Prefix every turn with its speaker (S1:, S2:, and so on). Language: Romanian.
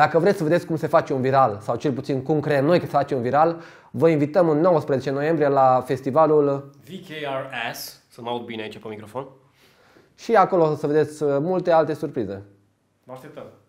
S1: Dacă vreți să vedeți cum se face un viral, sau cel puțin cum creăm noi că se face un viral, vă invităm în 19 noiembrie la festivalul
S2: VKRS, să mă aud bine aici pe microfon.
S1: Și acolo o să vedeți uh, multe alte surprize.
S2: Vă așteptăm!